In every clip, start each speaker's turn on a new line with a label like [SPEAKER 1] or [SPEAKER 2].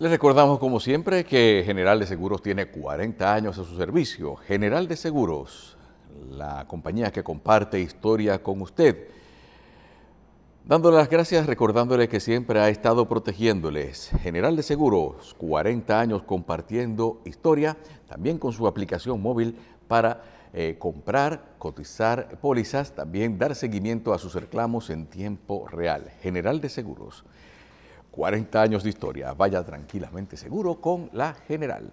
[SPEAKER 1] Les recordamos, como siempre, que General de Seguros tiene 40 años a su servicio. General de Seguros, la compañía que comparte historia con usted. Dándole las gracias, recordándole que siempre ha estado protegiéndoles. General de Seguros, 40 años compartiendo historia, también con su aplicación móvil para eh, comprar, cotizar pólizas, también dar seguimiento a sus reclamos en tiempo real. General de Seguros. 40 años de historia. Vaya tranquilamente seguro con la general.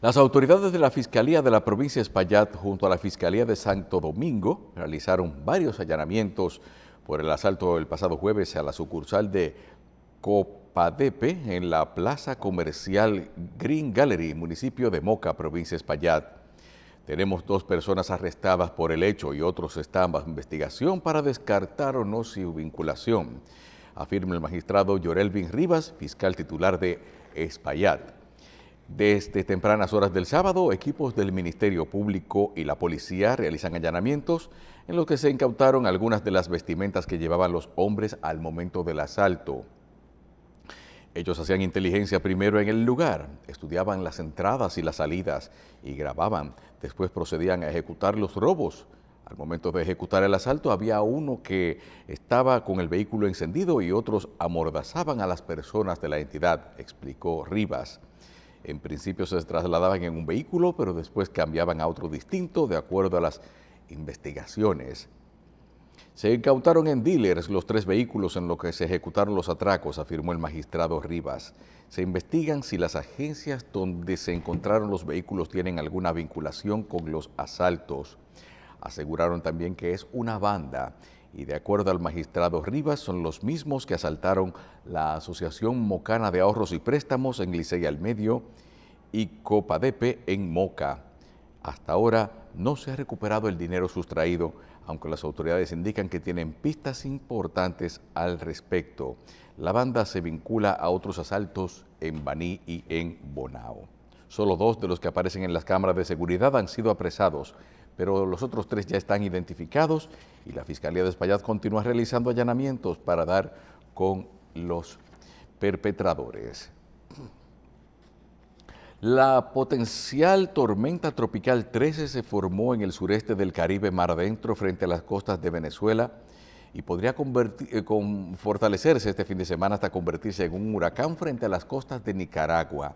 [SPEAKER 1] Las autoridades de la Fiscalía de la provincia de Espaillat junto a la Fiscalía de Santo Domingo realizaron varios allanamientos por el asalto el pasado jueves a la sucursal de Copadepe en la Plaza Comercial Green Gallery, municipio de Moca, provincia de Espaillat. Tenemos dos personas arrestadas por el hecho y otros están bajo investigación para descartar o no su vinculación, afirma el magistrado Yorelvin Rivas, fiscal titular de Espaillat. Desde tempranas horas del sábado, equipos del Ministerio Público y la policía realizan allanamientos en los que se incautaron algunas de las vestimentas que llevaban los hombres al momento del asalto. Ellos hacían inteligencia primero en el lugar, estudiaban las entradas y las salidas y grababan Después procedían a ejecutar los robos. Al momento de ejecutar el asalto había uno que estaba con el vehículo encendido y otros amordazaban a las personas de la entidad, explicó Rivas. En principio se trasladaban en un vehículo, pero después cambiaban a otro distinto de acuerdo a las investigaciones. Se incautaron en dealers los tres vehículos en los que se ejecutaron los atracos, afirmó el magistrado Rivas. Se investigan si las agencias donde se encontraron los vehículos tienen alguna vinculación con los asaltos. Aseguraron también que es una banda y de acuerdo al magistrado Rivas son los mismos que asaltaron la Asociación Mocana de Ahorros y Préstamos en Licey al Medio y Copa Depe en Moca. Hasta ahora no se ha recuperado el dinero sustraído aunque las autoridades indican que tienen pistas importantes al respecto. La banda se vincula a otros asaltos en Baní y en Bonao. Solo dos de los que aparecen en las cámaras de seguridad han sido apresados, pero los otros tres ya están identificados y la Fiscalía de España continúa realizando allanamientos para dar con los perpetradores. La potencial tormenta tropical 13 se formó en el sureste del Caribe mar adentro frente a las costas de Venezuela y podría eh, fortalecerse este fin de semana hasta convertirse en un huracán frente a las costas de Nicaragua.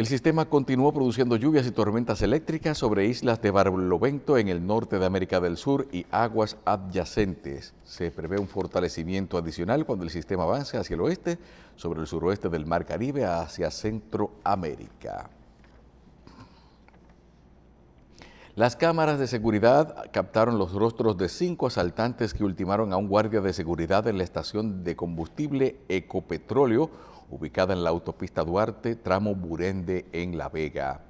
[SPEAKER 1] El sistema continuó produciendo lluvias y tormentas eléctricas sobre islas de Barlovento en el norte de América del Sur y aguas adyacentes. Se prevé un fortalecimiento adicional cuando el sistema avance hacia el oeste, sobre el suroeste del Mar Caribe hacia Centroamérica. Las cámaras de seguridad captaron los rostros de cinco asaltantes que ultimaron a un guardia de seguridad en la estación de combustible Ecopetróleo ubicada en la autopista Duarte, tramo Burende en La Vega.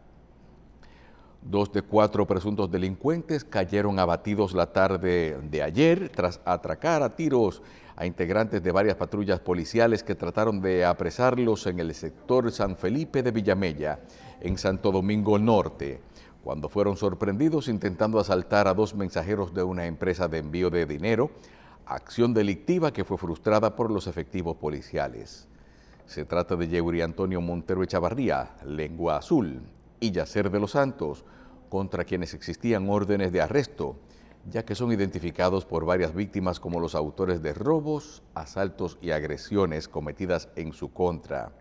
[SPEAKER 1] Dos de cuatro presuntos delincuentes cayeron abatidos la tarde de ayer tras atracar a tiros a integrantes de varias patrullas policiales que trataron de apresarlos en el sector San Felipe de Villamella, en Santo Domingo Norte, cuando fueron sorprendidos intentando asaltar a dos mensajeros de una empresa de envío de dinero, acción delictiva que fue frustrada por los efectivos policiales. Se trata de Yeuri Antonio Montero Echavarría, Lengua Azul, y Yacer de los Santos, contra quienes existían órdenes de arresto, ya que son identificados por varias víctimas como los autores de robos, asaltos y agresiones cometidas en su contra.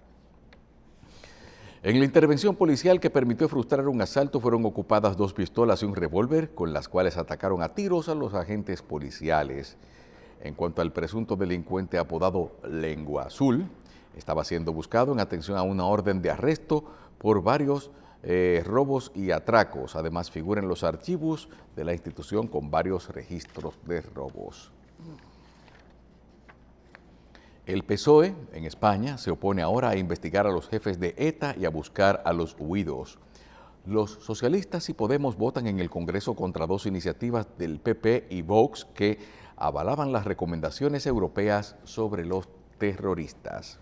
[SPEAKER 1] En la intervención policial que permitió frustrar un asalto fueron ocupadas dos pistolas y un revólver con las cuales atacaron a tiros a los agentes policiales. En cuanto al presunto delincuente apodado Lengua Azul, estaba siendo buscado en atención a una orden de arresto por varios eh, robos y atracos. Además, figura en los archivos de la institución con varios registros de robos. El PSOE en España se opone ahora a investigar a los jefes de ETA y a buscar a los huidos. Los socialistas y Podemos votan en el Congreso contra dos iniciativas del PP y Vox que avalaban las recomendaciones europeas sobre los terroristas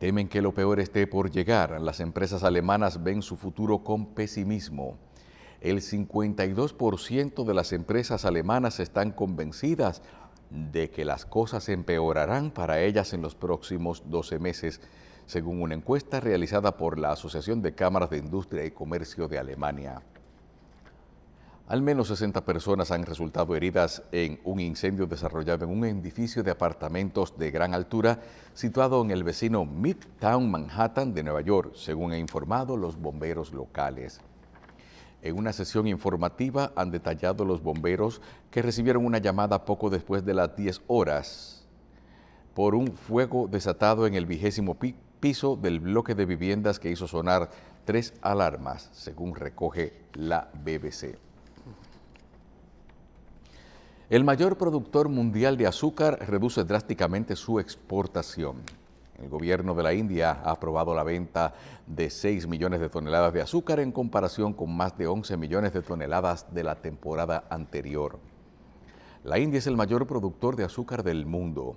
[SPEAKER 1] temen que lo peor esté por llegar. Las empresas alemanas ven su futuro con pesimismo. El 52% de las empresas alemanas están convencidas de que las cosas empeorarán para ellas en los próximos 12 meses, según una encuesta realizada por la Asociación de Cámaras de Industria y Comercio de Alemania. Al menos 60 personas han resultado heridas en un incendio desarrollado en un edificio de apartamentos de gran altura situado en el vecino Midtown Manhattan de Nueva York, según han informado los bomberos locales. En una sesión informativa han detallado los bomberos que recibieron una llamada poco después de las 10 horas por un fuego desatado en el vigésimo piso del bloque de viviendas que hizo sonar tres alarmas, según recoge la BBC. El mayor productor mundial de azúcar reduce drásticamente su exportación. El gobierno de la India ha aprobado la venta de 6 millones de toneladas de azúcar en comparación con más de 11 millones de toneladas de la temporada anterior. La India es el mayor productor de azúcar del mundo.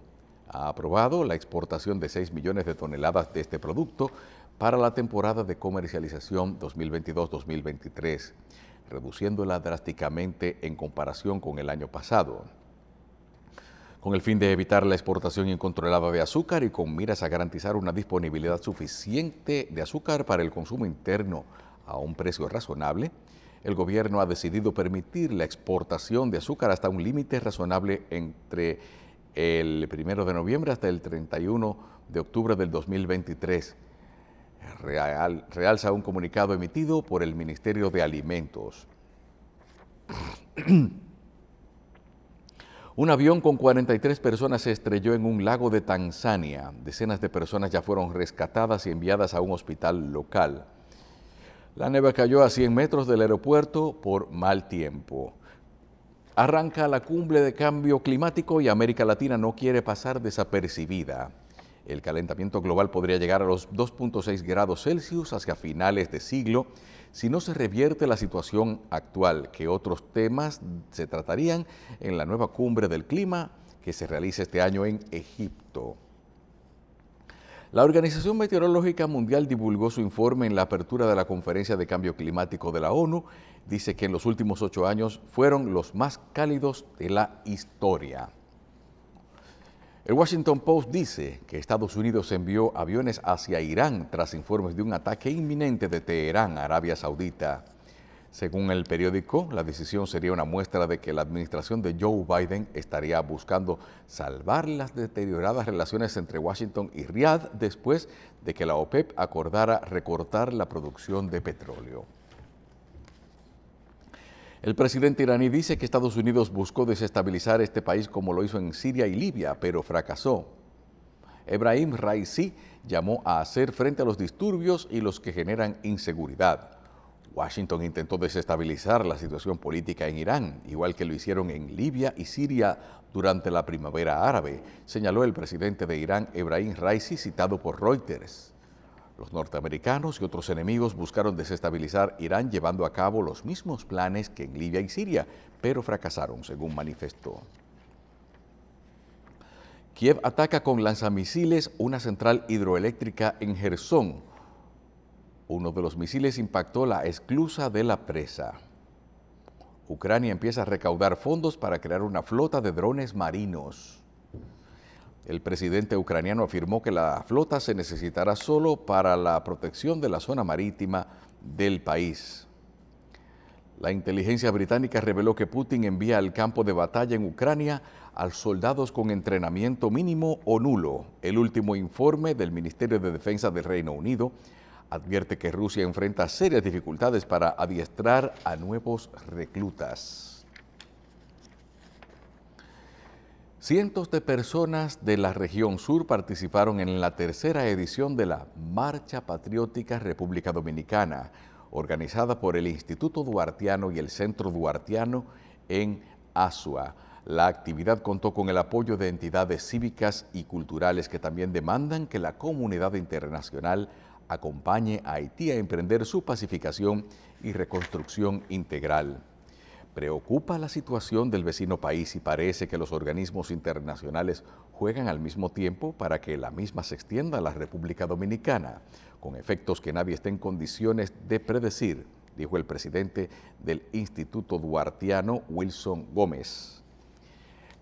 [SPEAKER 1] Ha aprobado la exportación de 6 millones de toneladas de este producto para la temporada de comercialización 2022-2023 reduciéndola drásticamente en comparación con el año pasado. Con el fin de evitar la exportación incontrolada de azúcar y con miras a garantizar una disponibilidad suficiente de azúcar para el consumo interno a un precio razonable, el gobierno ha decidido permitir la exportación de azúcar hasta un límite razonable entre el 1 de noviembre hasta el 31 de octubre del 2023 Real, realza un comunicado emitido por el Ministerio de Alimentos. un avión con 43 personas se estrelló en un lago de Tanzania. Decenas de personas ya fueron rescatadas y enviadas a un hospital local. La nieve cayó a 100 metros del aeropuerto por mal tiempo. Arranca la cumbre de cambio climático y América Latina no quiere pasar desapercibida el calentamiento global podría llegar a los 2.6 grados Celsius hacia finales de siglo si no se revierte la situación actual, que otros temas se tratarían en la nueva cumbre del clima que se realiza este año en Egipto. La Organización Meteorológica Mundial divulgó su informe en la apertura de la Conferencia de Cambio Climático de la ONU. Dice que en los últimos ocho años fueron los más cálidos de la historia. El Washington Post dice que Estados Unidos envió aviones hacia Irán tras informes de un ataque inminente de Teherán a Arabia Saudita. Según el periódico, la decisión sería una muestra de que la administración de Joe Biden estaría buscando salvar las deterioradas relaciones entre Washington y Riyadh después de que la OPEP acordara recortar la producción de petróleo. El presidente iraní dice que Estados Unidos buscó desestabilizar este país como lo hizo en Siria y Libia, pero fracasó. Ebrahim Raisi llamó a hacer frente a los disturbios y los que generan inseguridad. Washington intentó desestabilizar la situación política en Irán, igual que lo hicieron en Libia y Siria durante la primavera árabe, señaló el presidente de Irán, Ebrahim Raisi, citado por Reuters. Los norteamericanos y otros enemigos buscaron desestabilizar Irán llevando a cabo los mismos planes que en Libia y Siria, pero fracasaron, según manifestó. Kiev ataca con lanzamisiles una central hidroeléctrica en Gerson. Uno de los misiles impactó la esclusa de la presa. Ucrania empieza a recaudar fondos para crear una flota de drones marinos. El presidente ucraniano afirmó que la flota se necesitará solo para la protección de la zona marítima del país. La inteligencia británica reveló que Putin envía al campo de batalla en Ucrania a soldados con entrenamiento mínimo o nulo. El último informe del Ministerio de Defensa del Reino Unido advierte que Rusia enfrenta serias dificultades para adiestrar a nuevos reclutas. Cientos de personas de la región sur participaron en la tercera edición de la Marcha Patriótica República Dominicana, organizada por el Instituto Duartiano y el Centro Duartiano en Asua. La actividad contó con el apoyo de entidades cívicas y culturales que también demandan que la comunidad internacional acompañe a Haití a emprender su pacificación y reconstrucción integral. Preocupa la situación del vecino país y parece que los organismos internacionales juegan al mismo tiempo para que la misma se extienda a la República Dominicana, con efectos que nadie está en condiciones de predecir, dijo el presidente del Instituto Duartiano, Wilson Gómez.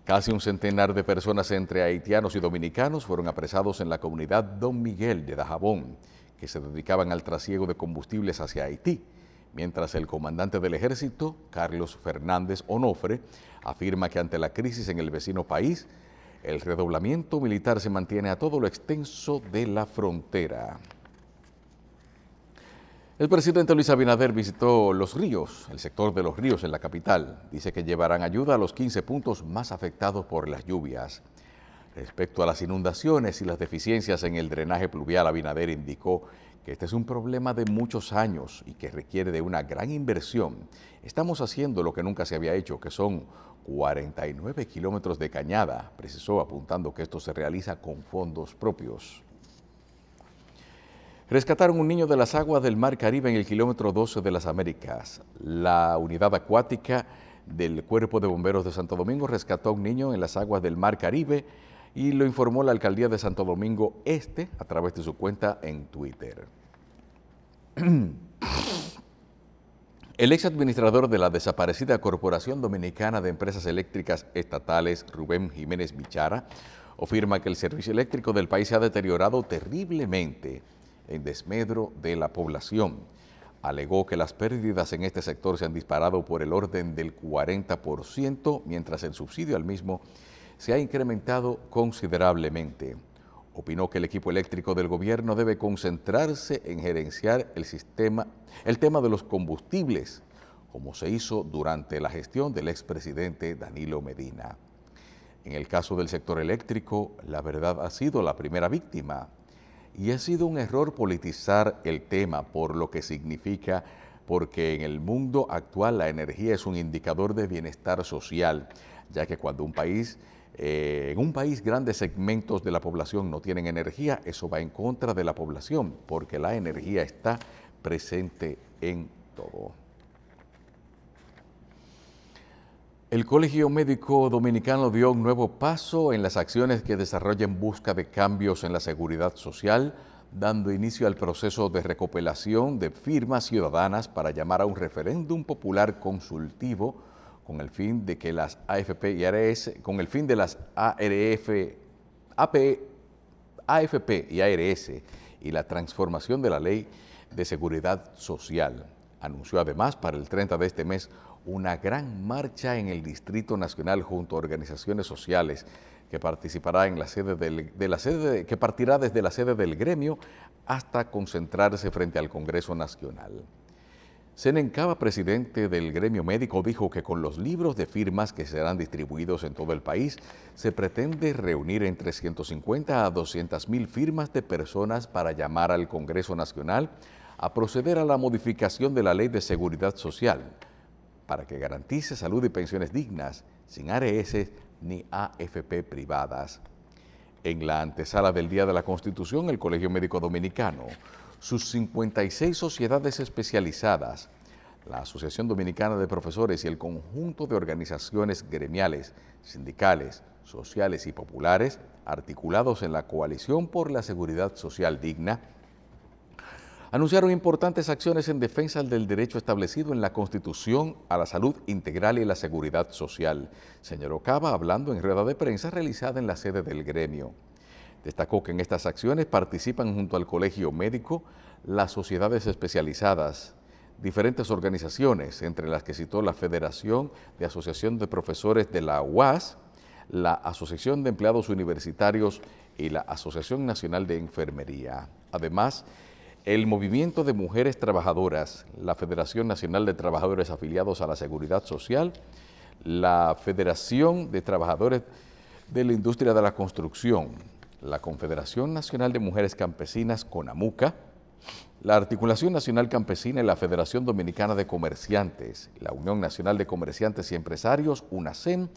[SPEAKER 1] Casi un centenar de personas entre haitianos y dominicanos fueron apresados en la comunidad Don Miguel de Dajabón, que se dedicaban al trasiego de combustibles hacia Haití mientras el comandante del ejército, Carlos Fernández Onofre, afirma que ante la crisis en el vecino país, el redoblamiento militar se mantiene a todo lo extenso de la frontera. El presidente Luis Abinader visitó Los Ríos, el sector de Los Ríos en la capital. Dice que llevarán ayuda a los 15 puntos más afectados por las lluvias. Respecto a las inundaciones y las deficiencias en el drenaje pluvial, Abinader indicó que este es un problema de muchos años y que requiere de una gran inversión, estamos haciendo lo que nunca se había hecho, que son 49 kilómetros de cañada, precisó apuntando que esto se realiza con fondos propios. Rescataron un niño de las aguas del Mar Caribe en el kilómetro 12 de las Américas. La unidad acuática del Cuerpo de Bomberos de Santo Domingo rescató a un niño en las aguas del Mar Caribe y lo informó la alcaldía de Santo Domingo Este a través de su cuenta en Twitter. El ex administrador de la desaparecida Corporación Dominicana de Empresas Eléctricas Estatales, Rubén Jiménez Bichara, afirma que el servicio eléctrico del país se ha deteriorado terriblemente en desmedro de la población. Alegó que las pérdidas en este sector se han disparado por el orden del 40%, mientras el subsidio al mismo se ha incrementado considerablemente. Opinó que el equipo eléctrico del gobierno debe concentrarse en gerenciar el sistema, el tema de los combustibles, como se hizo durante la gestión del expresidente Danilo Medina. En el caso del sector eléctrico, la verdad ha sido la primera víctima y ha sido un error politizar el tema por lo que significa porque en el mundo actual la energía es un indicador de bienestar social, ya que cuando un país eh, en un país grandes segmentos de la población no tienen energía, eso va en contra de la población, porque la energía está presente en todo. El Colegio Médico Dominicano dio un nuevo paso en las acciones que desarrolla en busca de cambios en la seguridad social, dando inicio al proceso de recopilación de firmas ciudadanas para llamar a un referéndum popular consultivo con el fin de que las AFP y ARS, con el fin de las ARF, AP, AFP y ARS y la transformación de la ley de seguridad social. Anunció además para el 30 de este mes una gran marcha en el Distrito Nacional junto a organizaciones sociales que participará en la sede de la sede que partirá desde la sede del gremio hasta concentrarse frente al Congreso Nacional. Senencaba, presidente del gremio médico, dijo que con los libros de firmas que serán distribuidos en todo el país, se pretende reunir entre 150 a 200 mil firmas de personas para llamar al Congreso Nacional a proceder a la modificación de la Ley de Seguridad Social para que garantice salud y pensiones dignas, sin ARS ni AFP privadas. En la antesala del Día de la Constitución, el Colegio Médico Dominicano sus 56 sociedades especializadas, la Asociación Dominicana de Profesores y el conjunto de organizaciones gremiales, sindicales, sociales y populares articulados en la Coalición por la Seguridad Social Digna, anunciaron importantes acciones en defensa del derecho establecido en la Constitución a la salud integral y la seguridad social, señor Ocaba hablando en rueda de prensa realizada en la sede del gremio. Destacó que en estas acciones participan junto al Colegio Médico las sociedades especializadas, diferentes organizaciones, entre las que citó la Federación de Asociación de Profesores de la UAS, la Asociación de Empleados Universitarios y la Asociación Nacional de Enfermería. Además, el Movimiento de Mujeres Trabajadoras, la Federación Nacional de Trabajadores Afiliados a la Seguridad Social, la Federación de Trabajadores de la Industria de la Construcción, la Confederación Nacional de Mujeres Campesinas, CONAMUCA, la Articulación Nacional Campesina y la Federación Dominicana de Comerciantes, la Unión Nacional de Comerciantes y Empresarios, UNACEN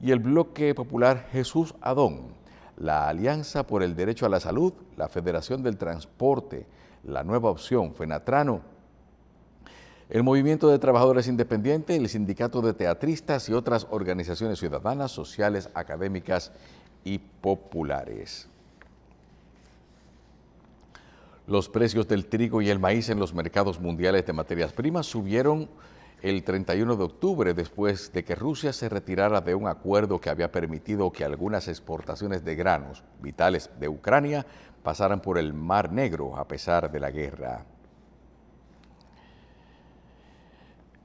[SPEAKER 1] y el Bloque Popular Jesús Adón, la Alianza por el Derecho a la Salud, la Federación del Transporte, la Nueva Opción, FENATRANO, el Movimiento de Trabajadores Independientes, el Sindicato de Teatristas y otras organizaciones ciudadanas, sociales, académicas y populares. Los precios del trigo y el maíz en los mercados mundiales de materias primas subieron el 31 de octubre después de que Rusia se retirara de un acuerdo que había permitido que algunas exportaciones de granos vitales de Ucrania pasaran por el Mar Negro a pesar de la guerra.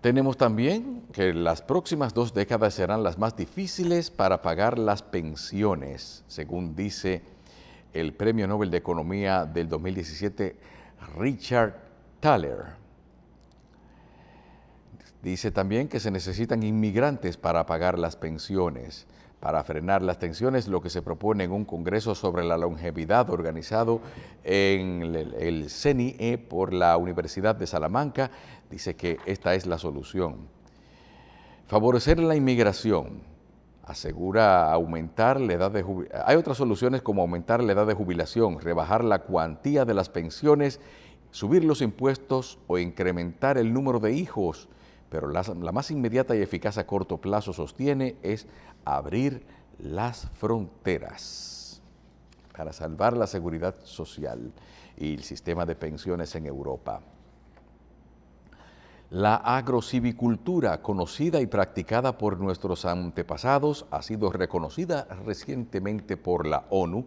[SPEAKER 1] Tenemos también que las próximas dos décadas serán las más difíciles para pagar las pensiones, según dice el Premio Nobel de Economía del 2017, Richard Thaler. Dice también que se necesitan inmigrantes para pagar las pensiones. Para frenar las tensiones, lo que se propone en un congreso sobre la longevidad organizado en el CENIE por la Universidad de Salamanca, dice que esta es la solución. Favorecer la inmigración asegura aumentar la edad de jubilación. Hay otras soluciones como aumentar la edad de jubilación, rebajar la cuantía de las pensiones, subir los impuestos o incrementar el número de hijos pero la, más inmediata y eficaz a corto plazo sostiene es abrir las fronteras para salvar la seguridad social y el sistema de pensiones en Europa. La agrocivicultura, conocida y practicada por nuestros antepasados, ha sido reconocida recientemente por la ONU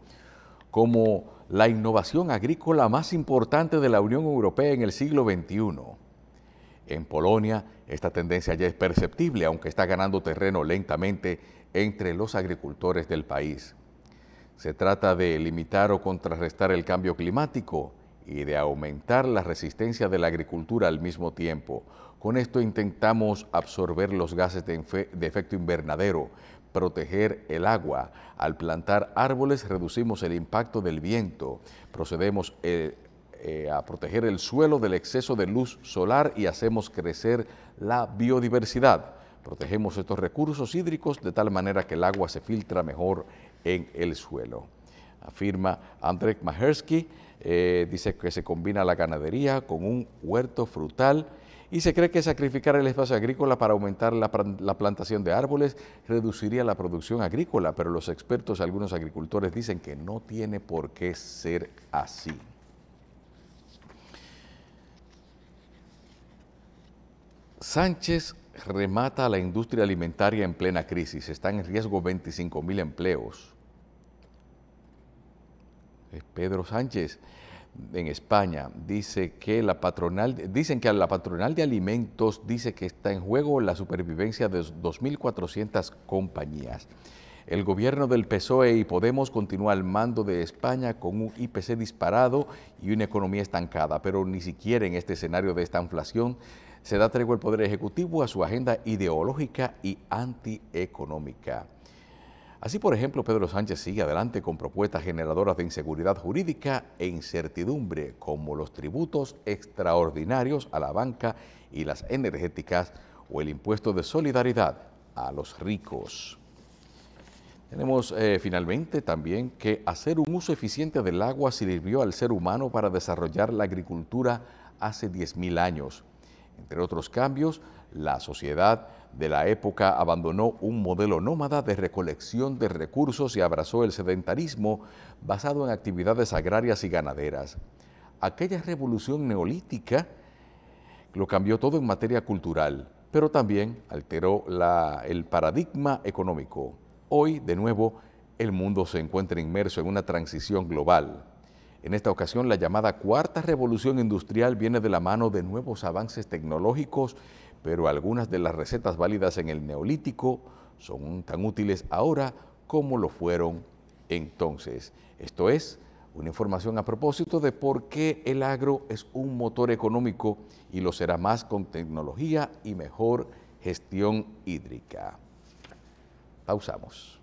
[SPEAKER 1] como la innovación agrícola más importante de la Unión Europea en el siglo XXI. En Polonia, esta tendencia ya es perceptible, aunque está ganando terreno lentamente entre los agricultores del país. Se trata de limitar o contrarrestar el cambio climático y de aumentar la resistencia de la agricultura al mismo tiempo. Con esto intentamos absorber los gases de, efecto invernadero, proteger el agua. Al plantar árboles reducimos el impacto del viento, procedemos, eh, eh, a proteger el suelo del exceso de luz solar y hacemos crecer la biodiversidad. Protegemos estos recursos hídricos de tal manera que el agua se filtra mejor en el suelo. Afirma Andrek Mahersky, eh, dice que se combina la ganadería con un huerto frutal y se cree que sacrificar el espacio agrícola para aumentar la, la, plantación de árboles reduciría la producción agrícola, pero los expertos, algunos agricultores dicen que no tiene por qué ser así. Sánchez remata a la industria alimentaria en plena crisis. Están en riesgo 25.000 mil empleos. Pedro Sánchez en España dice que la patronal, dicen que la patronal de alimentos dice que está en juego la supervivencia de 2.400 compañías. El gobierno del PSOE y Podemos continúa al mando de España con un IPC disparado y una economía estancada, pero ni siquiera en este escenario de esta inflación se da tregua el Poder Ejecutivo a su agenda ideológica y antieconómica. Así, por ejemplo, Pedro Sánchez sigue adelante con propuestas generadoras de inseguridad jurídica e incertidumbre, como los tributos extraordinarios a la banca y las energéticas o el impuesto de solidaridad a los ricos. Tenemos eh, finalmente también que hacer un uso eficiente del agua sirvió al ser humano para desarrollar la agricultura hace 10.000 años. Entre otros cambios, la sociedad de la época abandonó un modelo nómada de recolección de recursos y abrazó el sedentarismo basado en actividades agrarias y ganaderas. Aquella revolución neolítica lo cambió todo en materia cultural, pero también alteró el paradigma económico. Hoy, de nuevo, el mundo se encuentra inmerso en una transición global en esta ocasión, la llamada cuarta revolución industrial viene de la mano de nuevos avances tecnológicos, pero algunas de las recetas válidas en el neolítico son tan útiles ahora como lo fueron entonces. Esto es una información a propósito de por qué el agro es un motor económico y lo será más con tecnología y mejor gestión hídrica. Pausamos.